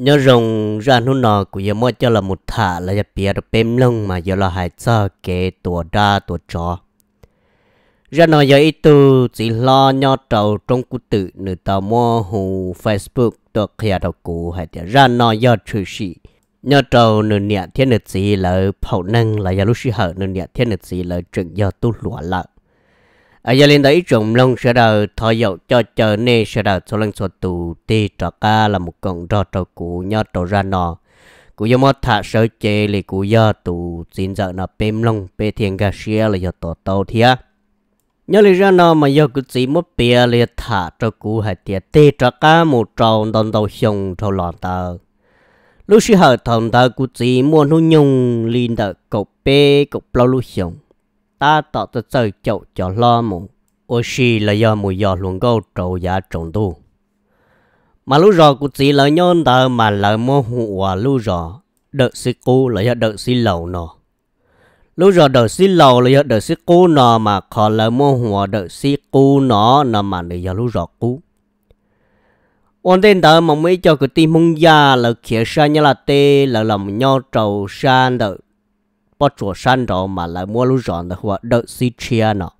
nhớ rồng ra nó nọ của giờ mua cho là một thả là giờ bia được bém lông mà giờ là hai cho kể tổ ra tổ chó ra nó giờ ít tu chỉ lo nho trầu trong cụ tự nửa tàu mua hồ facebook được kia đầu cụ hay thì ra nó giờ trừ sĩ nho trầu nửa nhẹ thiên nửa gì là phẩu năng là giờ lúc sĩ hở nửa nhẹ thiên nửa gì là chuyện giờ tu lúa lợn ở gia lên đấy trồng lông sẽ đào thọ dậu cho chờ nê sẽ đào số lần số tù tê trọ ca là một con rò trọ cụ nhớ trọ ra Nò, cụ do mót thả sơ chê lì cụ do tù xin dợ nọ bêm Long, bê thiên gà xia là do tổ tàu thia nhớ lì ra Nò mà do cụ chỉ mất bia lì thả trọ cụ hay tia tê trọ ca một trò đòn đầu xong trò lòn tờ lúc xí hở thòng tờ cụ chỉ mua nu nhung lì đợ cậu bê cậu bao lúc xong ta tạo cho trời chậu cho lo mù ô xì là do mù do luôn câu trầu giá trồng tu mà lúc rõ cũng chỉ là nhon tờ mà là mô hùa lúc rõ đợt xí cô là do đợt xí lầu nọ lúc rõ đợt xí lầu là do đợt xí cô nọ mà khó là mô hùa đợt xí cô nọ nọ mà để do lúc rõ cú ôn tên tờ mà mới cho cái tim hông già là khía sa nhà là tê là lòng nhau trầu sa đợi bỏ chỗ san rồi mà lại mua lúa rọn là hoặc đợi xí chia nọ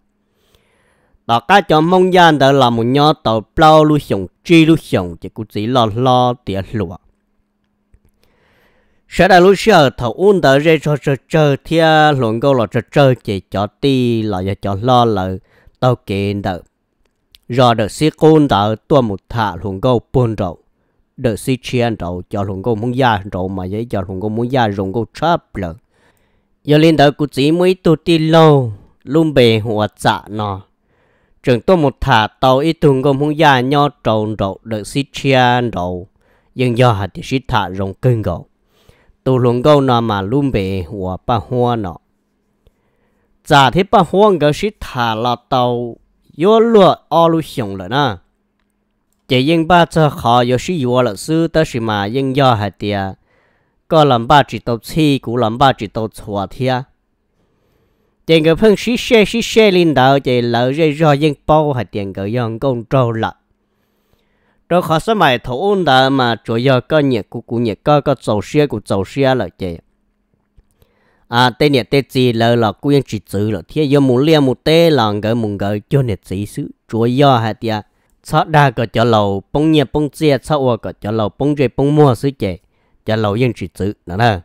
đó cá cho mong gian đó là một nhỏ tàu plau lúa sồng chi lúa sồng chỉ cũng chỉ lo lo tiền lúa sẽ đại lúa sờ thầu uốn đó ra cho cho cho thia luận câu là cho cho chỉ cho ti là cho cho lo là tàu kiện đó rồi được xí côn đó tua một thả luận câu buồn rồi đợi xí chiên rồi cho luận câu muốn gia rồi mà giấy cho luận câu muốn gia rồi câu chấp lợi giờ lên đầu cụ chỉ mới tu đi lâu luôn bề หัว dạ nó trường tôi một thả tàu ít thùng gom hung gia nho trầu rậu được xí chia rậu nhưng do hạt thì xí thả rồng cưng gậu tu luôn gâu nó mà luôn bề หัว ba hoa nó dạ thế ba hoa gấu xí thả là tàu yếu lụa o lu xong rồi nè chỉ yên ba cho khó yếu xí yếu là sư ta xí mà yên do hạt thì à có làm ba chỉ tàu chi cũng làm ba chỉ tàu chua thia tiền cái phân xí xe xí xe lên đầu chỉ lỡ dây do dân bao hay tiền cái dòng công trâu lợn đó khó số mày thổ ôn đã mà chủ yếu có nhiệt của của nhiệt có có dầu xe của dầu xe là chị à tên nhiệt tên gì là là quyên chỉ chữ là thế giờ muốn lia một tê là cái muốn cái cho nhiệt gì sự chủ yếu hay tiệt sao đa cái chỗ lầu bông nhiệt bông chia sao qua cái chỗ lầu bông dây bông mua sự chị cho lâu yên chỉ chữ nữa nè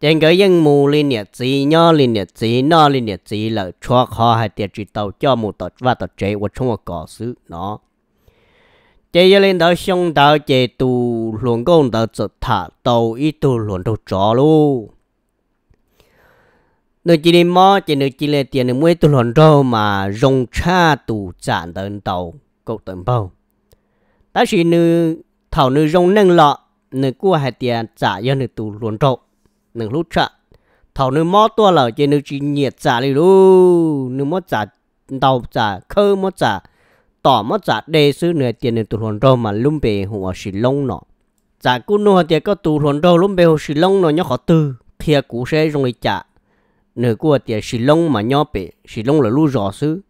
trên cái yên mù liên nhiệt gì nhỏ liên nhiệt gì nó liên nhiệt gì là cho khó hay tiệt chỉ tàu cho mù tọt và tọt chế và trong một cỏ xứ nó chế giờ lên đó xong đó chế tu luồng công đó chợt thả tàu ít tu luồng đầu chó luôn nơi chỉ đi mò chỉ nơi chỉ lên tiền để mua tu luồng đâu mà dùng cha tu chản tận tàu cậu tận bao ta chỉ nơi thảo nơi dùng năng lọ nửa cua hai tiền trả cho nửa tù luồn trộn nửa lút chợ thầu nửa mó tua lở trên nửa chỉ nhiệt trả đi luôn, nửa mó trả đầu trả khơ mó trả tỏ mó trả đề sư nửa tiền nửa tù luồn trộn mà lúng bề hồ xì lông nọ trả cú nô hai tiền có tù luồn trộn lúng bề hồ xì lông nọ nhóc khó tư kia cú sẽ dùng để trả nửa cua tiền xì lông mà nhóc bề xì lông là lu rõ sư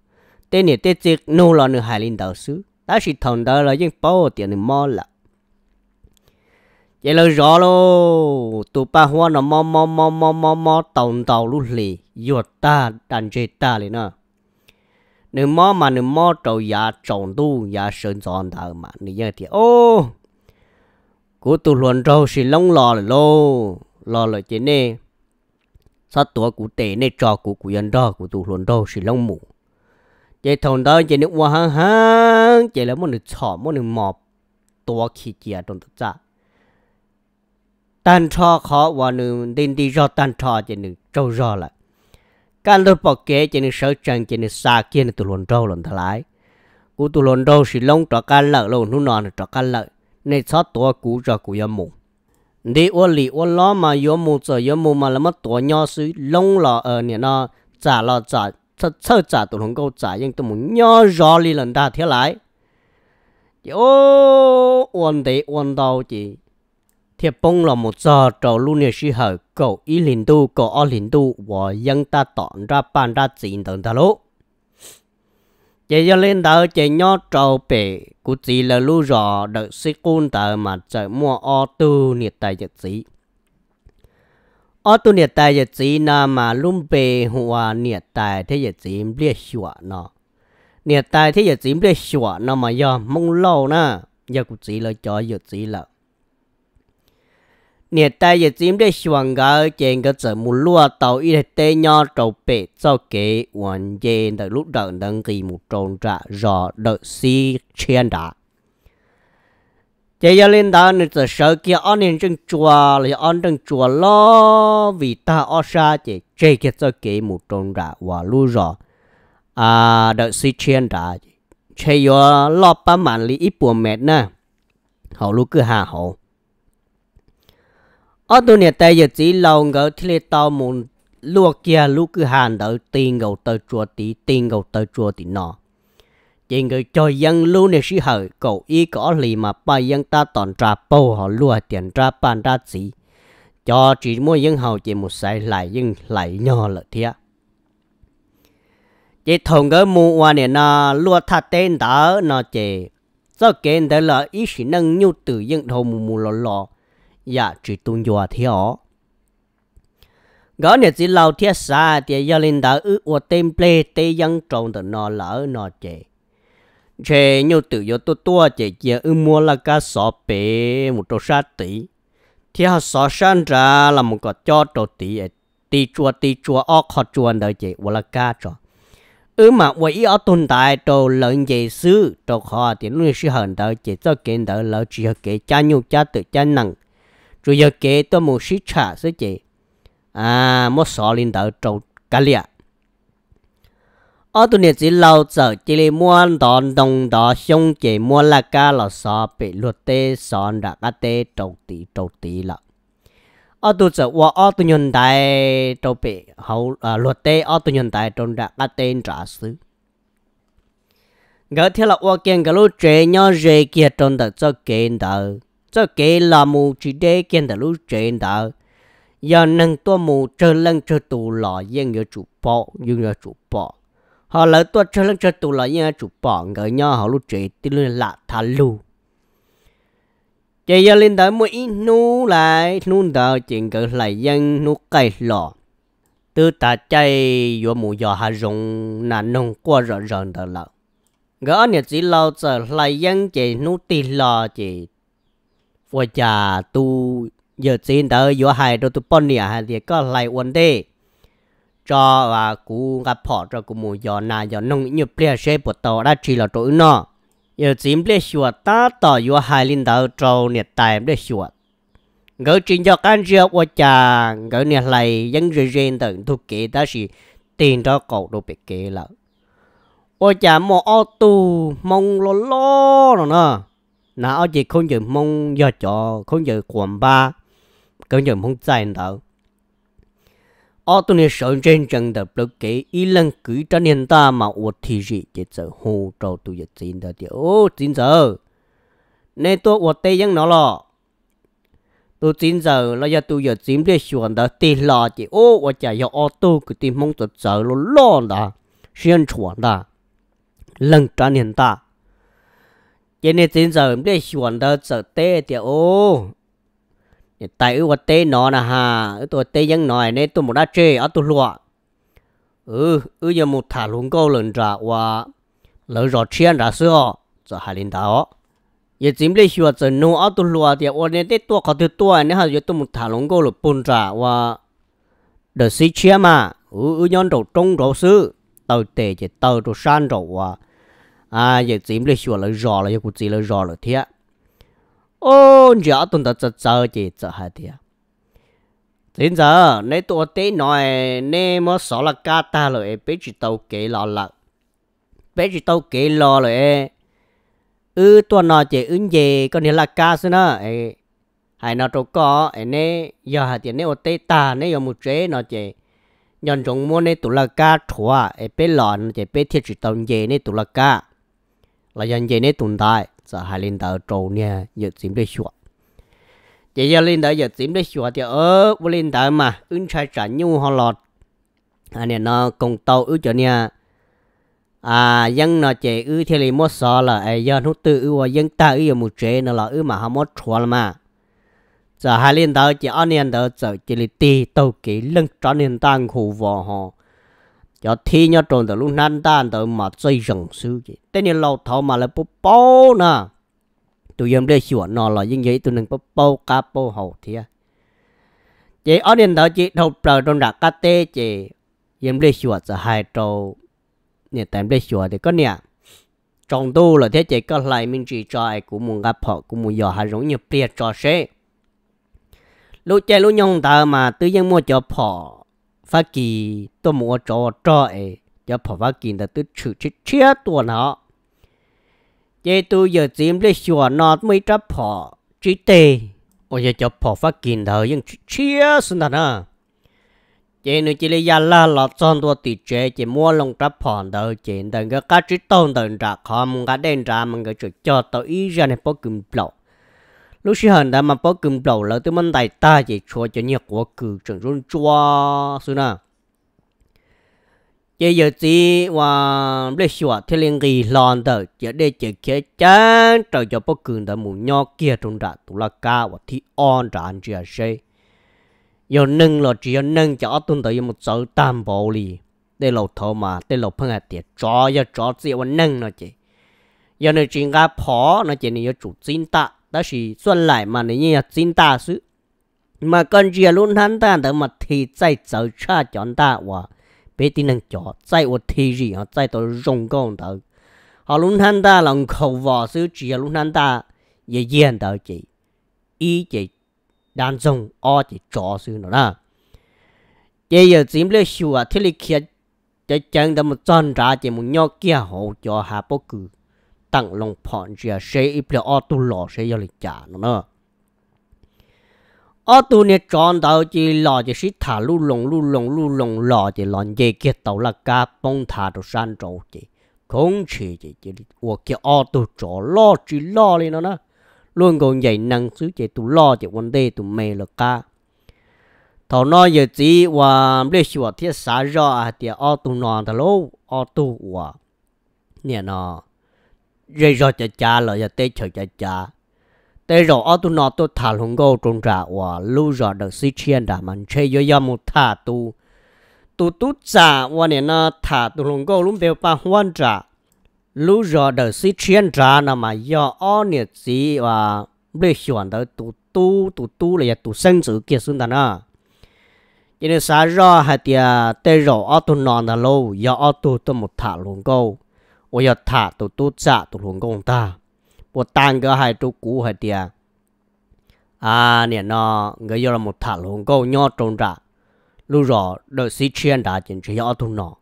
tên này tên chiếc nô là nửa hai linh đạo sư đã xì thằng đó là những bao tiền nửa mó là vậy là rõ lô tụ ba hoa nó mò mò mò mò mò mò tàu tàu lúc lì yuột ta đàn chơi ta lì nè nếu mò mà nếu mò trâu giá trồng tu giá sơn giòn thở mà nếu như thì ô cú tụ luận trâu xì lông lò lì lô lò lì chế nè sát tua cú tệ nè trò cú cú yên đó cú tụ luận trâu xì lông mù chế thằng đó chế nếu hoa hăng hăng chế là một nửa chỏ một nửa mò tua khí chia trong tất cả tan cho khó và nữ đến đi do tan cho cho nữ trâu do lại can đôi bỏ kế cho nữ sợ chẳng cho nữ xa kia nữ tụ lồn trâu lồn thà lại cú tụ lồn trâu xì lông trọ can lợ lồn nu nọ trọ can lợ nên cho tổ cú cho cú yếm mù đi ô lì ô lo mà yếm mù cho yếm mù mà là mất tổ nhau xứ lông lọ ở nè nó trả lọ trả sơ sơ trả tụ lồn câu trả nhưng tụ mù nhau rõ lì lần ta thế lại ô ôn đấy ôn đâu chị thì bông là một giờ trò luôn nè sĩ hở cậu ý linh tu cậu ở linh tu và dân ta tọn ra bàn ra chuyện tận ta lỗ chỉ cho lên tờ chỉ nhó trâu bể cụ chỉ là lu rõ đợi sĩ côn tờ mà chờ mua o tu nhiệt tài giật sĩ o tu nhiệt tài giật sĩ na mà lum bề hòa nhiệt tài thế giật sĩ biết sửa nó nhiệt tài thế giật sĩ biết sửa nó mà giờ mong lâu na giờ cụ chỉ là cho giật sĩ là 年代也真的希望个见个怎么落到一代鸟周北做给文件的路上能给目中着绕的西千达。这要领导你这手机二年正抓了，二正抓了，为他二杀的这个做给目中着我路上啊的西千达，却要老百万里一百米呢，好路个还好。ở tôi này tay giờ chỉ lâu ngỡ thì lê tao muốn lúa kia lúa cứ hàn đỡ tiền gạo tới chùa tí tiền gạo tới chùa tí nọ chỉ người cho dân lúa này sĩ hợi cậu ý có lì mà ba dân ta toàn trà bầu họ lúa tiền ra bàn ra gì cho chỉ mỗi dân hầu chỉ một sai lại dân lại nhỏ lợi thiệt chỉ thùng cái mua qua này nó lúa thà tên đỡ nó chỉ do cái đó là ý sĩ nâng nhu từ dân thầu mù mù lò lò tung dạ, cho thì linh ước trong lỡ tự do chỉ mua cá một một trâu trâu ra là cái chua chua ở khó chua đời chị và là cá cho ư mà vô ý ở tồn tại đồ lợn dễ sư đồ khó thì nuôi sư hận đời chị cho kiến đời lỡ chỉ hợp kế cha nhu cha tự cha nặng rồi giờ kể tôi một sĩ trả sẽ chị à một số lên đầu trâu cá liệt ở tụi này chỉ lâu giờ chỉ lấy mua đòn đồng đó xong chỉ mua là cá là sọ bị luật tê sọ ra cá tê trâu tí trâu tí là ở tụi giờ qua ở tụi nhân đại trâu bị hậu à, luật tê ở tụi nhân đại trâu ra cá tê trả xứ gỡ theo là qua kiện cái lối chơi nhau rề kia trong đó, cho kiện đời cho kể là mù chỉ để kiên đã lúc trên đó giờ nâng tua mù trở lên trở tù là yên nhớ chủ bỏ yên nhớ chủ bỏ họ lấy tua trở lên trở tù là yên nhớ chủ bỏ ngỡ nhau họ lúc trên tí lên lạ thả lù chỉ giờ lên tới mũi nu lại nu đầu chuyện cỡ lại dân nu cây lọ, từ ta chạy vô mù giờ hà rồng là nông qua rõ ràng đó là gỡ anh chỉ lâu giờ lại dân chỉ nu tì lọ chỉ tu tu hai đôi thì có lại ổn đi cho và cú gặp họ cho cú mù giò na giò nông như ple xe bột tàu đã chỉ là tụi nó giờ chim ple sửa ta tỏ yo hai linh đạo trâu nhiệt tài để sửa gỡ trình cho anh rượu của cha gỡ nhiệt lại dân rơi rên tận thu kế ta chỉ tiền cho cậu đồ bị kế là ô cha mò ô tu mong lo lo rồi nè nà ở chỉ không dự mong giờ cho không dự quần ba không dự mong chạy đâu ở tuần này sống trên trần đập lực ý lần cứ cho nên ta mà ủa thì gì chỉ sợ hồ trâu tụi giờ chín đó thì ô chín giờ nên tôi ủa tây dân nó lo tôi chín giờ là giờ tụi giờ chín để đó tì lo chỉ ô ủa chả giờ ô tô cứ tìm mong tụi giờ lo lo đó xuyên chuẩn đó lần cho nên ta giờ này tin giờ để chuẩn đó giờ tê thì ô tại ưu tê nó là ha tôi tê vẫn nói nên tôi một đã chơi ở tôi lụa ừ ừ giờ một thả luôn câu lần trả và lỡ rõ chiên ra xưa giờ hai linh đạo giờ chính để chuẩn giờ nô ở tôi lụa thì ô nên tê tôi có tôi tôi nên ha, giờ tôi một thả luôn câu lụp bún trả và đợt xí chia mà ừ ừ nhon đầu trông đầu sư tôi tê chỉ tôi đồ san đầu và à giờ chỉ lấy sửa lại rõ là giờ cũng chỉ lại rõ rồi thế ô giờ tuần ta chờ chờ chỉ chờ hai thế hiện giờ nếu tôi tế nói nếu mà sợ là cá ta rồi bé chỉ tàu kế lo lắng bé chỉ tàu kế lo rồi ừ tôi nói chỉ ứng gì có nếu là cá xí nữa hay nó đâu có nên giờ hạt tiền nếu tôi ta nếu giờ một chế nó chỉ nhân chúng mua nên tụ là cá thua bé lòn chỉ bé thiết chỉ tàu gì nên tụ là cá là dân chế này tồn tại giờ hai linh tờ trâu nha giờ chìm để xóa chỉ giờ linh tờ giờ chìm để xóa thì ở vô linh tờ mà ứng sai chẳng nhu họ lọt anh à, này nó cùng tàu ứ cho nha à dân nó chế ứ thì lý một sò là ai giờ hút tư ứ và dân ta ứ một chế nó là ứ mà họ mất chua là mà giờ hai linh tờ chỉ anh này tờ giờ chỉ lấy tì tàu kỹ lưng cho nên tăng khu vò họ cho thi nhau trộn từ lúc nan tan từ mà dây rừng sư chị tên nhiên lâu thọ mà lại bố bố nè tụi em để sửa nó là những vậy tụi nên bố bố cá bố hậu thia chị ở điện thoại chị đầu trời trong đặt cá tê chị em để sửa sẽ hai trâu nè tạm để sửa thì có nè trong tu là thế chị có lại mình chỉ cho ai cũng muốn gặp họ cũng muốn giờ hai giống như bia cho xe lúc chơi lúc nhông ta mà tự nhiên mua cho họ phát kỳ tôi muốn cho cho ấy cho phò phát kỳ là tôi chữ chữ chia tua nó vậy tôi giờ tìm lấy sửa nó mới cho phò chữ tê ôi giờ cho phò phát kỳ là những chữ chia xin thật à chị nữ chỉ lấy là lọt son tua tỉ chế chị mua lông tráp phòn đầu chị đừng có cá chữ tôn đừng trả khó mình đen trả mình cái chữ cho tôi ý ra này bao cùm lọc lúc xưa hẳn đã mà bao cùm đầu là tôi muốn đại ta chỉ cho cho nhiều quá cử chẳng run chua xưa nè chỉ giờ chỉ và để sửa thế liên kỳ lòn tờ chỉ để chỉ kia chán trời cho bao cùm đã muốn nhỏ kia trong đã tụ là ca và thi on đã anh chưa xây giờ nâng là chỉ nâng cho tuần tới một số tam bộ li để lầu thô mà để lầu phân hạt tiệt cho giờ cho chỉ và nâng nó chỉ giờ này chỉ ngã phó nó chỉ này giờ chủ chính ta đó chỉ xuân lại mà nếu như chính ta sự mà con chia luôn hắn ta đó mà thì chạy trở cha chọn ta và bé tin năng chọn chạy và thì gì họ chạy tới rong con đó họ luôn hắn ta lòng khẩu vỏ sự chỉ luôn hắn ta dễ dàng đó chị ý chị đàn dùng ở chị chọn sự nó đó chỉ giờ chỉ lấy sửa thì lấy kia chỉ chẳng đó một chân ra chỉ một nhau kia hỗ cho hạ bốc cử tặng lòng phòn chia sẽ ít là ô tu lò sẽ yêu lịch trả nó nữa ô tu nè chọn đầu chỉ lò chỉ sĩ thả lu lồng lu lồng lu lồng lò chỉ lòn dây kia tàu là cá bông thả đồ san trâu chỉ không chỉ chỉ chỉ ô kia ô tu chỗ lo chỉ lò lên nó nữa luôn còn dạy năng xứ chỉ tu lò chỉ vấn đề tu mê là cá thầu nói giờ chỉ và để sửa thiết xá rõ thì ô tu nọ thà lô ô tu và nè nó rồi rồi chả chả là giờ tê chờ chả chả tê rồi ở tu nọ tu thả lùng gô trôn trả và lưu rõ được xí chiên đã mình chơi yo yo một thả tu tu tu trả và nè nó thả tu lùng gô luôn bèo pa hoan trả lưu rõ được xí chiên trả nà mà yo ở nè gì và bây chuẩn tới tu tu tu tu là giờ tu sinh sự kia xuống ta nữa cho nên sáng ra hay thì tê rồi ở tu nọ là lâu giờ ở tu tu một thả lùng gô 我要他都都炸都龙共大，我单个还做古还的啊，你呢？我要了么他龙共鸟中炸，lúc rồi đợi sĩ chuyên đã chính chỉ ở tu nó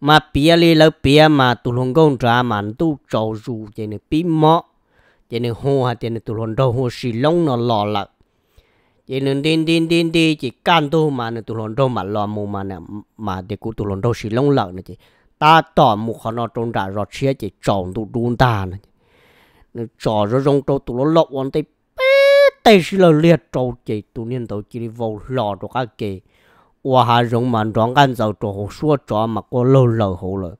mà bia li lỡ bia mà tu lồng công trả mà tu trầu dù chỉ nên bí mỏ chỉ nên hô hay chỉ nên tu lồng đầu hô lông nó lò lợ nên điên điên điên đi chỉ can tu mà nên tu lồng đầu mà lo mù mà nè mà để cú tu lồng đâu xì lông lợn nữa chỉ ta tỏ một khó nó trông ra rõ chia chỉ trọng tụ đun ta nè nó trò rõ rong trâu tụ nó lọc ổn tay bế tay xí lờ liệt trâu chỉ tụ niên tàu chỉ đi vô lò đồ các kì ua hà rong mà đoán ăn dầu trò hồ xua trò mà có lâu lâu hồ lờ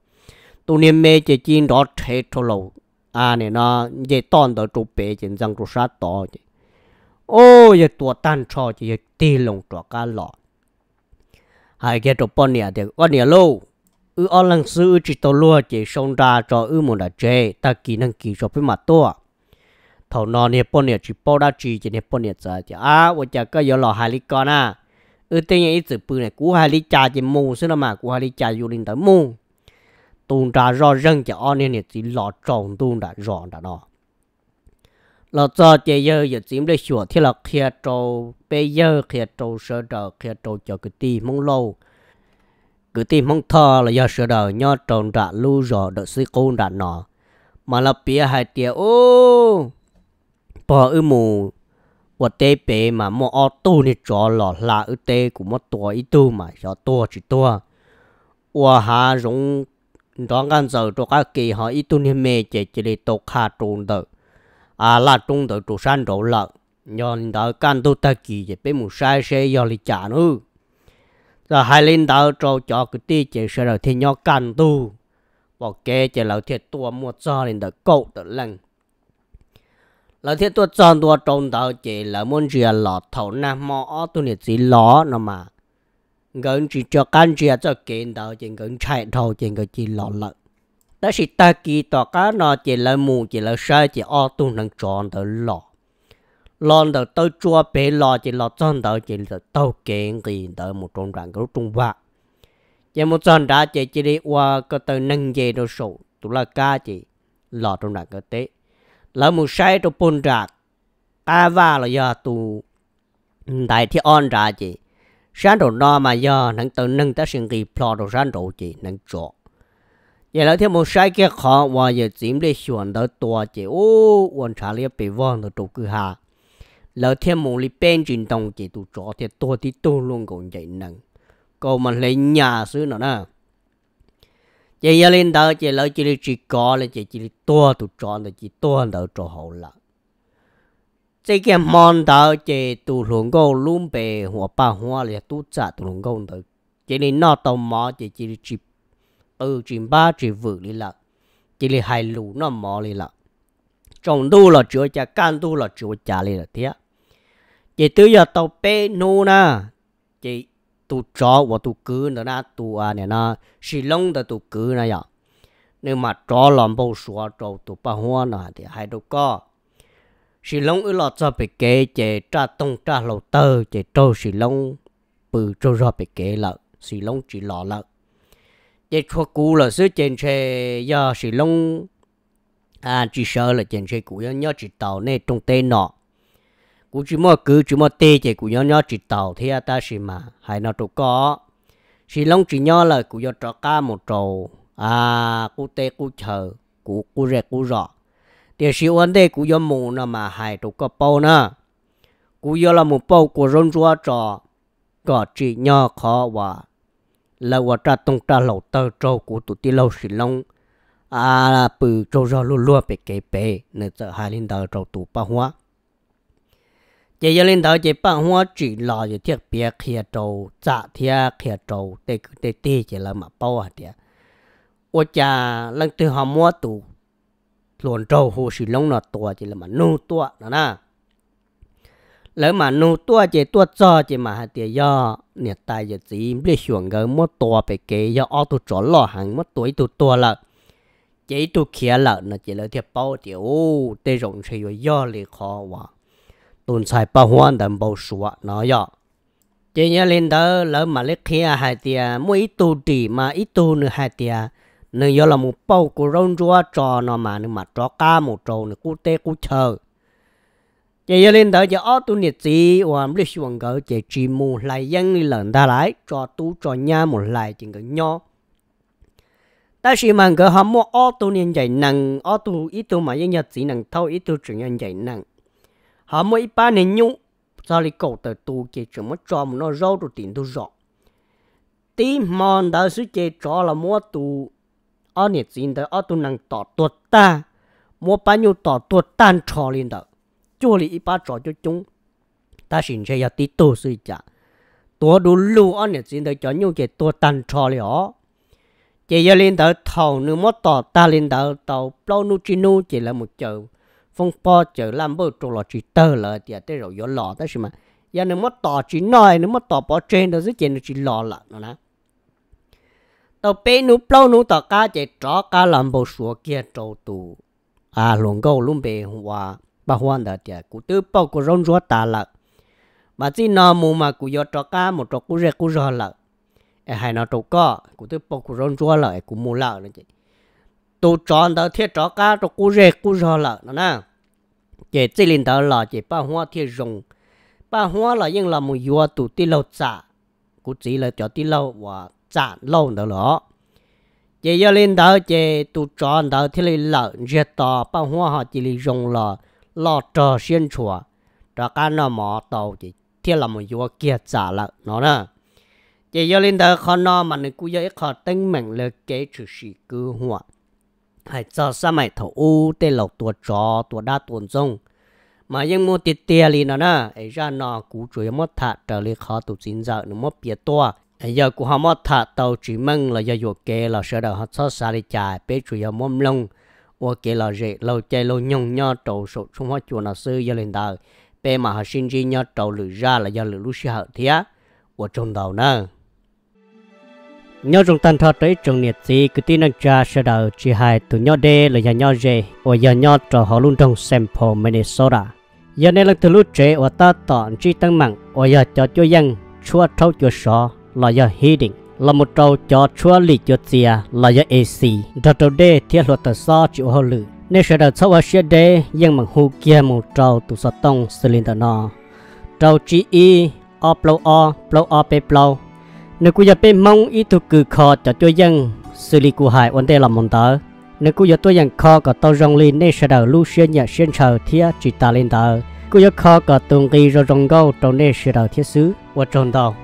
tụ niên mê chỉ chỉ đó thế trâu lâu à nè nó dễ toàn tàu trâu bế chỉ răng trâu sát tỏ chỉ ô giờ tụ tan trò chỉ tì lồng trò cá lọ hai cái trâu bọn nè thì con nè lâu อืออลังซื้อจิตตัวลัวเจชงดาจออือมุนดาเจตากีนังกีจอพิมาตัวท่านอนเนี่ยปนเนี่ยจิปอดาจีจะเนี่ยปนเนี่ยจะจะอาว่าจะก็ยอหล่อฮาริกอนะอือเตียงอีสืบปืนเนี่ยกูฮาริจาจะมูซึ่งละมากูฮาริจาอยู่ลินตะมูตูนดารอเรื่องจะอ้อเนี่ยเนี่ยจีหล่อจงตูนดารอดาเนาะเราจะเจเยออย่าจิ้มได้ชัวที่เราเคลียโตเปเยอเคลียร์โตเสดเคลียร์โตจากกตีมงโล cứ tìm mong thơ là do sửa đời nho tròn đã lưu rõ được suy cô đã nọ mà là bia hai tia ô bỏ ư mù và tê bê mà mò ô tu ni trò lọ là ư tê của mò tua ít tu mà cho tua chỉ tua và hà rung đoán ngăn giờ cho các kỳ họ ít tu ni mê chỉ chỉ để tàu khá trung đợi à là trung đợi trùng san đậu lợn nhon đỡ can tu ta kỳ chỉ biết mù sai xe do lì trả nữa giờ hai linh đạo cho cho cái tí chỉ sẽ là thiên nhau cản tu bỏ kê chỉ là thiệt tua mua cho nên đã cậu tự lần là thiệt tua tròn tua trồng đạo chỉ là muốn gì lọ thấu nam mỏ tu nhiệt gì lọ nó mà gần chỉ cho căn chỉ cho kiến đạo chỉ gần chạy thầu chỉ gần chỉ lọ lợn đó là ta kỳ tỏ cá nó chỉ là mù chỉ là sai chỉ o tu năng tròn tới lọ lần đầu tôi chua bị lo chỉ lò chân đầu chỉ là tàu kiện gì đỡ một trong rằng cái trung hoa giờ một chân đã chỉ chỉ đi qua cái tờ nâng về đồ số tụ là ca chỉ lo trong rằng cái tế lỡ một sai trong bồn rạc ta và là do tụ đại thi on ra chỉ sáng đầu no mà do nắng tờ nâng ta sinh kỳ plot đồ sáng đầu chỉ nâng chỗ giờ lại thêm một sai kia khó và giờ chiếm để chuẩn đỡ tua chỉ ô quan trả lý bị vong được trụ cứ hà lỡ thêm một li bên chuyển đồng chỉ tụ chó thì tôi thì tôi luôn cũng vậy nặng cô mà lấy nhà xứ nữa nè chị giờ lên đó chị lỡ chị đi chỉ có là chị chỉ tôi tụ chó là chị tôi đỡ cho hậu là chị cái món đó chị tụ luôn cô luôn bề hoa ba hoa là tụ chả tụ luôn cô đỡ chị đi nó tàu mò chị chỉ đi chỉ ừ chỉ ba chỉ vừa đi là chỉ đi hai lũ nó mò đi là trồng đu là chữa cha can đu là chữa cha đi là thế chị tư giờ tàu bê nô na chị tụ chó và tụ cứ nữa na tụ à nè na xì lông đó tụ cứ na ya nếu mà chó làm bao số trâu tụ ba hoa na thì hai đâu có xì lông ở lọ cho bị kế chị cha tông cha lầu tơ chị trâu xì lông bự trâu ra bị kế lợ xì lông chỉ lọ lợ chị chua cú là sứ trên xe do xì lông à chỉ sợ là trên xe cũ nhớ chỉ tàu này trong tên nọ cú chỉ mua cứ chỉ mua tê chỉ cú nhỏ nhỏ chỉ tàu thế à ta xí mà hay nó tụ có xí long chỉ nhỏ là cú cho trọ cá một trầu à cú tê cú chờ cú cú rẻ cú rõ thì xí vấn đây cú cho mù nó mà hay tụ có bao nữa cú cho là một bao của rôn rua trò có chỉ nhỏ khó và là và trà tung trà lẩu tơ trâu của tụ tí lâu xí long à bự trâu rau luôn luôn bể kế bể nên sợ hai linh đờ trâu tụ ba hoa giờ giờ lên đầu chỉ bằng hoa chỉ lo giờ thiết bia kia trâu dạ thiết kia trâu để cứ để tê chỉ là mà bao à thế ô cha lần thứ hai mua tủ luồn trâu hồ sử lông nọ tua chỉ là mà nu tua đó na lỡ mà nu tua chỉ tua cho chỉ mà hạt tiền do nhiệt tài giờ chỉ biết xuống cái mua tua bị kế do ô tu trốn lo hàng mua tuổi tu tua là chỉ tu kia là nó chỉ là thiết bao ô, để rộng sẽ do lì khó quá tuần sai bao hoan đồng bao sủa nó ya chỉ nhớ lên đó lỡ mà lấy kia hai tia mỗi ít tu trì mà ít tu nữa hai tia nữa giờ là một bao của rong rúa trò nó mà nữa mà trò cá một trâu nữa cú tê cú chờ chỉ nhớ lên đó giờ ở tu nhiệt gì hoàn lịch sử hoàng cỡ chỉ chỉ mù lại dân đi lần ta lại trò tu trò nha một lại chỉ cái nhau ta chỉ mang cái họ mua ở tu nhân dạy năng ở tu ít tu mà nhân nhật chỉ năng thâu ít tu chỉ nhân dạy năng họ mỗi ba nên nhung do lý cầu từ tu chế chuyện mất cho nó rau đồ tiền tu rõ tí mòn đã suy chế cho là mua tu ở nhà chín tới ở tu năng tỏ tuột ta mua ba nhiêu tỏ tuột tan cho lên đó chỗ lý ba trò cho chúng ta xin sẽ ya tí tu suy chả tu đủ lưu ở nhà chín tới cho nhau chế tuột tan cho liền ó chế ya lên tới thầu nữa mất tỏ ta lên tới tàu plau nu chi nu chỉ là một chữ phong po chở làm bơ trộn lọ chỉ tơ lợ thì tới rồi gió lọ tới gì mà giờ nếu mất tỏ chỉ nói nếu mất tỏ bỏ trên đó dưới trên chỉ lọ lợ nó nè tàu bé nụ plau nụ tàu cá chạy chó cá làm bầu sủa kia trâu tù à luồng câu luôn bề hoa, bà hoa đó thì cụ tư bao cụ rong rúa tà lợ mà chỉ nào mù mà cụ gió tró cá một tró cụ rè cụ rò lợ ai nó trâu có cụ tư bao cụ rong rúa lợ cụ mù lợ nữa chị tu tròn đó thiết trò cá rồi cú rê cú rò là nó nè chỉ chỉ linh đó là chỉ ba hoa thiết dùng ba hoa là nhưng là một vua tụ tí lâu trả cú chỉ là cho tí lâu và trả lâu đó lọ chỉ giờ linh đó chỉ tu tròn đó thiết linh là rê tò ba hoa họ chỉ linh dùng là lo trò xuyên chùa trò cá nó mỏ tàu chỉ thiết là một vua kia trả lợ nó nè chỉ giờ linh đó khó nó mà nó cú giờ ít khó tính mình là cái chủ sĩ cứ hoa hãy cho sa mày thầu u tê lộc tua trò tua đa tuần rong mà yên mua tiệt tiệt li nó nè ấy ra nó cú chuối mất thà trở li khó tụ chín giờ nó mất bia tua ấy giờ cú họ mất thà tàu chỉ mừng là giờ vô kê là sợ đầu họ cho sa đi chài bé chuối giờ mồm lông ô kê là rệ lâu chơi lâu nhung nhọ trầu sổ chung hoa chùa nó sư giờ lên đời bé mà họ sinh ra nhọ trầu lử ra là giờ lử lúc xí hậu thía ô trong đầu nè nhớ dùng tan thọ tới trường nhiệt gì cứ tin năng cha sẽ đầu chỉ hai từ nhớ đê là nhà nhớ dê và nhà nhớ trò họ luôn trong sample Minnesota giờ này là từ lúc trẻ và ta tọn chi tăng mạnh và giờ cho cho dân chúa thấu chúa sọ là giờ hi định là một trâu cho chúa lì chúa tia là giờ AC đó trâu đê thiết luật tờ sa chịu họ lự nên sẽ đầu sau và xe đê dân mạng hù kia một trâu từ sa tông xử lý tờ nọ trâu chi y o plow o plow o pe plow nếu cô giờ bên mong ý thuộc cử khó cho cho dân xử lý của hải vấn đề là mong tớ nếu cô giờ tôi dân khó có tao rong lên nên sẽ đầu lưu xuyên nhà xuyên chờ thia chỉ ta lên tớ cô giờ khó có tung kỳ rồi rong gâu trong nên sẽ đầu thiết xứ và tròn tàu